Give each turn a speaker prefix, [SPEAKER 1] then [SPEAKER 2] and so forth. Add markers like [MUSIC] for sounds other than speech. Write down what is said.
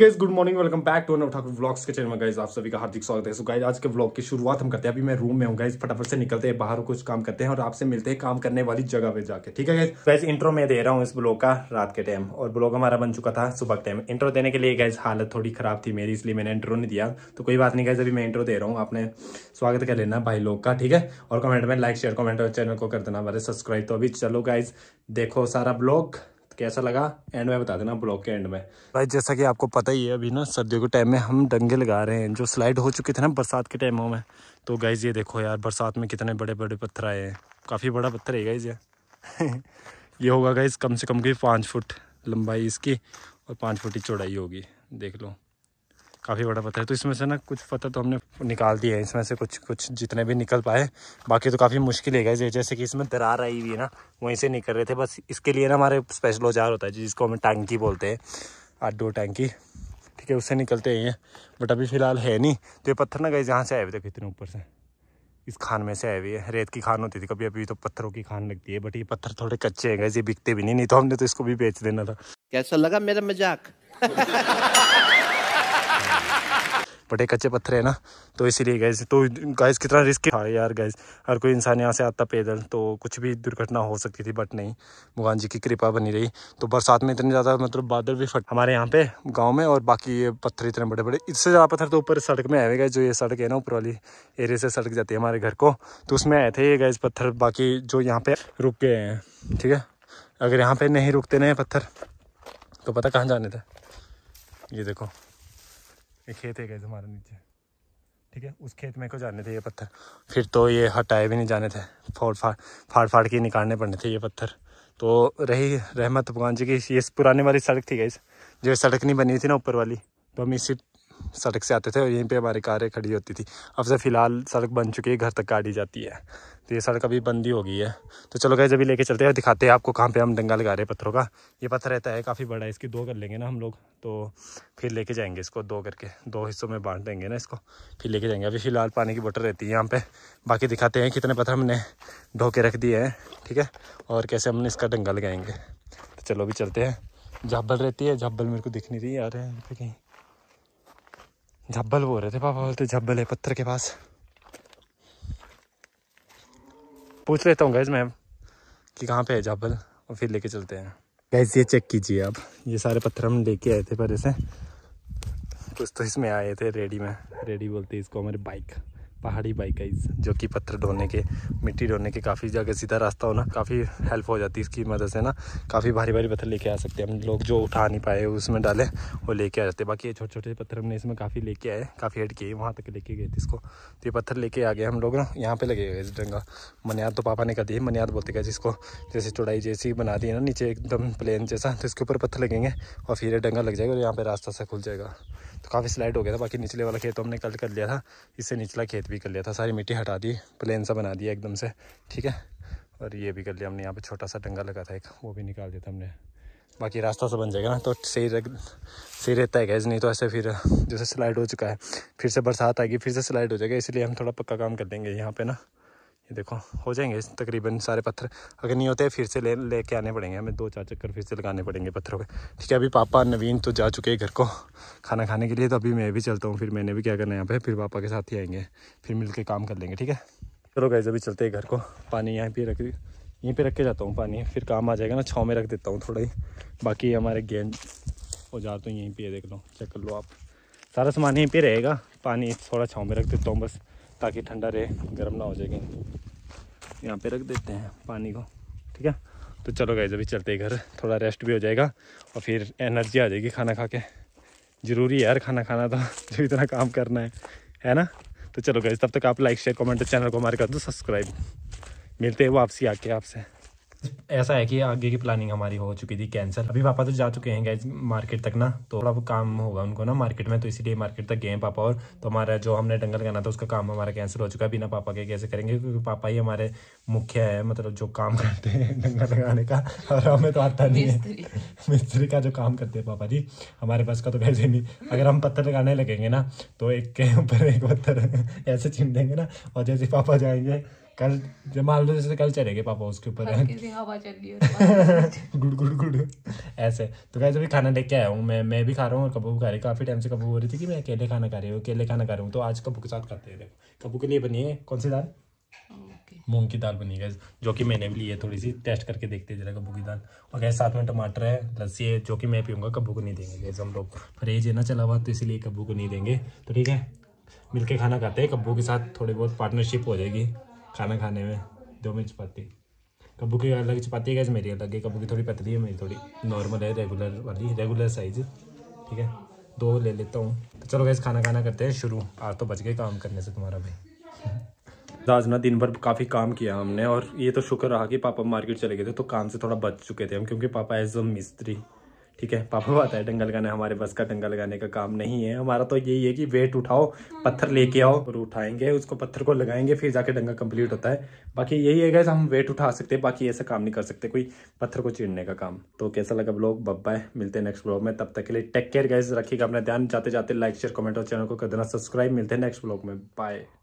[SPEAKER 1] guys good morning welcome back to Anav Thakur blogs के channel में guys आप सभी का हार्दिक स्वागत है सो गाइज आज के ब्लॉग की शुरुआत हम करते हैं अभी मैं रूम में हूँ गाइज फटाफट से निकलते हैं बाहर कुछ काम करते हैं और आपसे मिलते हैं काम करने वाली जगह पे जाके ठीक है गाइज गाइज इंट्रो मैं दे रहा हूँ इस ब्लॉग का रात के टाइम और ब्लॉग हमारा बन चुका था सुबह के टाइम इंट्रो देने के लिए गाइज हालत थोड़ी खराब थी मेरी इसलिए मैंने इंट्रो नहीं दिया तो कोई बात नहीं गाइज अभी मैं इंट्रो दे रहा हूँ आपने स्वागत कर लेना भाई लोग का ठीक है और कमेंट में लाइक शेयर कमेंट और चैनल को कर देना हमारे सब्सक्राइब तो अभी चलो गाइज देखो सारा ब्लॉग कैसा लगा एंड में बता देना ब्लॉग के एंड में भाई जैसा कि आपको पता ही है अभी ना सर्दियों के टाइम में हम डंगे लगा रहे हैं जो स्लाइड हो चुके थे ना बरसात के टाइमों में तो गाइज ये देखो यार बरसात में कितने बड़े बड़े पत्थर आए हैं काफ़ी बड़ा पत्थर है गाइज ये [LAUGHS] ये होगा गाइज कम से कम की पाँच फुट लंबाई इसकी और पाँच फुट की चौड़ाई होगी देख लो काफ़ी बड़ा पत्थर है तो इसमें से ना कुछ पत्थर तो हमने निकाल दिए हैं इसमें से कुछ कुछ जितने भी निकल पाए बाकी तो काफ़ी मुश्किल है गए जैसे कि इसमें दरार आई हुई है ना वहीं से निकल रहे थे बस इसके लिए ना हमारे स्पेशल औजार होता है जिसको हम टैंकी बोलते हैं आठ दो टैंकी ठीक है उससे निकलते ही हैं बट अभी फ़िलहाल है नहीं तो ये पत्थर ना गए जहाँ से आए हुए थे कितने ऊपर से इस खान में से आए हुई है रेत की खान होती थी कभी अभी तो पत्थरों की खान लगती है बट ये पत्थर थोड़े कच्चे हैं गए ये बिकते भी नहीं नहीं तो हमने तो इसको भी बेच देना था कैसा लगा मेरा मजाक [LAUGHS] [LAUGHS] बटे कच्चे पत्थर है ना तो इसीलिए गए तो गाइज कितना रिस्क था हाँ यार गैस हर कोई इंसान यहाँ से आता पैदल तो कुछ भी दुर्घटना हो सकती थी बट नहीं भगवान जी की कृपा बनी रही तो बरसात में इतने ज़्यादा मतलब बादल भी फट हमारे यहाँ पे गाँव में और बाकी ये पत्थर इतने बड़े बड़े इससे ज़्यादा पत्थर तो ऊपर सड़क में आए गए जो ये सड़क है ना ऊपर वाली एरिया से सड़क जाती है हमारे घर को तो उसमें आए थे ये गैस पत्थर बाकी जो यहाँ पे रुक गए हैं ठीक है अगर यहाँ पे नहीं रुकते ना पत्थर तो पता कहाँ जाने थे ये देखो ये खेत है गए हमारे नीचे ठीक है उस खेत में को जाने थे ये पत्थर फिर तो ये हटाए भी नहीं जाने थे फोड़ फाड़ फाड़ फाड़ के निकालने पड़ने थे ये पत्थर तो रही रहमत भगवान जी की ये पुराने वाली सड़क थी गई जो सड़क नहीं बनी थी ना ऊपर वाली तो हम इसी सड़क से आते थे और यहीं पे हमारी कारें खड़ी होती थी अब से फ़िलहाल सड़क बन चुकी है घर तक गाड़ी जाती है तो ये सड़क अभी बंदी हो गई है तो चलो गए जब लेके चलते हैं दिखाते हैं आपको कहाँ पे हम दंगा लगा रहे हैं पत्थरों का ये पत्थर रहता है काफ़ी बड़ा है इसकी दो कर लेंगे ना हम लोग तो फिर लेके जाएंगे इसको दो करके दो हिस्सों में बांट देंगे ना इसको फिर लेके जाएंगे अभी फिलहाल पानी की बोटल रहती है यहाँ पर बाकी दिखाते हैं कितने पत्थर हमने ढो के रख दिए हैं ठीक है और कैसे हमने इसका डंगा लगाएंगे तो चलो अभी चलते हैं झब्बल रहती है झब्बल मेरे को दिख नहीं रही यार यहाँ पे कहीं झब्बल बोल रहे थे पापा बोलते झब्बल है पत्थर के पास पूछ लेता हूँ गैस मैम कि कहाँ पे है जाबल और फिर लेके चलते हैं गैस ये चेक कीजिए आप ये सारे पत्थर हम लेके आए थे पर इसे कुछ तो इसमें आए थे रेडी में रेडी बोलते इसको हमारी बाइक पहाड़ी बाइक है जो कि पत्थर ढोने के मिट्टी ढोने के काफ़ी जगह सीधा रास्ता होना काफ़ी हेल्प हो जाती है इसकी मदद से ना काफ़ी भारी भारी पत्थर लेके आ सकते हैं हम लोग जो उठा नहीं पाए उसमें डाले वो लेके आ जाते बाकी ये छोटे छोटे पत्थर हमने इसमें काफ़ी लेके आए काफ़ी हेड किए वहाँ तक लेके गए थे इसको तो ये पत्थर लेके आ गए हम लोग ना यहाँ पर लगे गए इस डंगा मनियाद तो पापा ने कर दिए मनियाद बोलते गए जिसको जैसे चौड़ाई जैसी बना दी है ना नीचे एकदम प्लेन जैसा तो इसके ऊपर पत्थर लगेंगे और फिर ये डंगा लग जाएगा और यहाँ पर रास्ता सा खुल जाएगा तो काफ़ी स्लाइड हो गया था बाकी निचले वाला खेत तो हमने कल कर लिया था इससे निचला खेत भी कर लिया था सारी मिट्टी हटा दी प्लेन सा बना दिया एकदम से ठीक है और ये भी कर लिया हमने यहाँ पे छोटा सा डंगा लगा था एक वो भी निकाल दिया था हमने बाकी रास्ता सा तो बन जाएगा ना तो सही रख सही रहता है गैस नहीं तो ऐसे फिर जैसे स्लाइड हो चुका है फिर से बरसात आएगी फिर से स्लाइड हो जाएगा इसलिए हम थोड़ा पक्का काम कर देंगे यहाँ पे ना ये देखो हो जाएंगे तकरीबन सारे पत्थर अगर नहीं होते फिर से ले लेके आने पड़ेंगे हमें दो चार चक्कर फिर से लगाने पड़ेंगे पत्थरों के ठीक है अभी पापा नवीन तो जा चुके हैं घर को खाना खाने के लिए तो अभी मैं भी चलता हूँ फिर मैंने भी क्या करना है यहाँ पे फिर पापा के साथ ही आएंगे फिर मिल के काम कर लेंगे ठीक है चलो गए अभी चलते हैं घर को पानी यहाँ पे रख यहीं पर रख के जाता हूँ पानी फिर काम आ जाएगा ना छाँव में रख देता हूँ थोड़ा ही बाकी हमारे गेंद औजार तो यहीं पर देख लो चेक कर लो आप सारा सामान यहीं पर रहेगा पानी थोड़ा छाँव में रख देता हूँ बस ताकि ठंडा रहे गर्म ना हो जाएगा यहाँ पे रख देते हैं पानी को ठीक है तो चलो गए अभी चलते घर थोड़ा रेस्ट भी हो जाएगा और फिर एनर्जी आ जाएगी खाना खा के ज़रूरी है यार खाना खाना तो [LAUGHS] जो इतना काम करना है है ना तो चलो गए तब तक आप लाइक शेयर कमेंट चैनल को हमारे कर दो सब्सक्राइब मिलते हैं वापसी आके आपसे ऐसा है कि आगे की प्लानिंग हमारी हो चुकी थी कैंसिल अभी पापा तो जा चुके हैं गए मार्केट तक ना तो थोड़ा काम होगा उनको ना मार्केट में तो इसीलिए मार्केट तक गए हैं पापा और तो हमारा जो हमने डंगल करना था उसका काम हमारा कैंसिल हो चुका है बिना पापा के कैसे करेंगे क्योंकि पापा ही हमारे मुख्य है मतलब जो काम करते हैं डंगल लगाने का और हमें तो आता नहीं है मिस्त्री का जो काम करते हैं पापा जी हमारे पास का तो कैसे नहीं अगर हम पत्थर लगाने लगेंगे ना तो एक के ऊपर एक पत्थर ऐसे छीन देंगे ना और जैसे पापा जाएंगे कल जब मान लो तो जैसे कल चले गए पापा उसके ऊपर हवा चल रही है [LAUGHS] गुड़ गुड़ गुड़ ऐसे तो कैसे अभी खाना लेके आया हूँ मैं मैं भी खा रहा हूँ और कबू खा रही काफ़ी टाइम से कबू हो रही थी कि मैं अकेले खाना खा रही हूँ अकेले खाना खा रही हूँ तो आज कबू के साथ खाते हैं देखो कबू के लिए बनी है कौन सी दाल मूंग की दाल बनी गई जो कि मैंने भी ली है थोड़ी सी टेस्ट करके देखते जरा कब्बू की दाल और कैसे साथ में टमाटर है लस्सी है जो कि मैं पीऊँगा कब्बू को नहीं देंगे जैसे हम लोग फ्रेज है ना चला हुआ तो इसीलिए कब्बू को नहीं देंगे तो ठीक है मिलके खाना खाते हैं कब्बू के साथ थोड़ी बहुत पार्टनरशिप हो जाएगी खाना खाने में दो में चपाती कबू की अलग चपाती है मेरी अलग है कबू की थोड़ी पतली है मेरी थोड़ी नॉर्मल है रेगुलर वाली रेगुलर साइज ठीक है दो ले लेता हूँ तो चलो गैस खाना खाना करते हैं शुरू आज तो बच गए काम करने से तुम्हारा भाई तो आज ना दिन भर काफ़ी काम किया हमने और ये तो शुक्र रहा कि पापा मार्केट चले गए थे तो काम से थोड़ा बच चुके थे हम क्योंकि पापा एज अ मिस्त्री ठीक है पापा बात है डंगा लगाना हमारे बस का डंगा लगाने का काम नहीं है हमारा तो यही है कि वेट उठाओ पत्थर लेके आओ और उठाएंगे उसको पत्थर को लगाएंगे फिर जाके डंगा कंप्लीट होता है बाकी यही है हम वेट उठा सकते हैं बाकी ऐसा काम नहीं कर सकते कोई पत्थर को चीरने का काम तो कैसा लगा ब्लॉग बब्बा है मिलते हैं नेक्स्ट ब्लॉग में तब तक के लिए टेक केयर गैस रखिएगा अपना ध्यान जाते जाते लाइक शेयर कमेंट और चैनल को कर देना सब्सक्राइब मिलते हैं नेक्स्ट ब्लॉग में बाय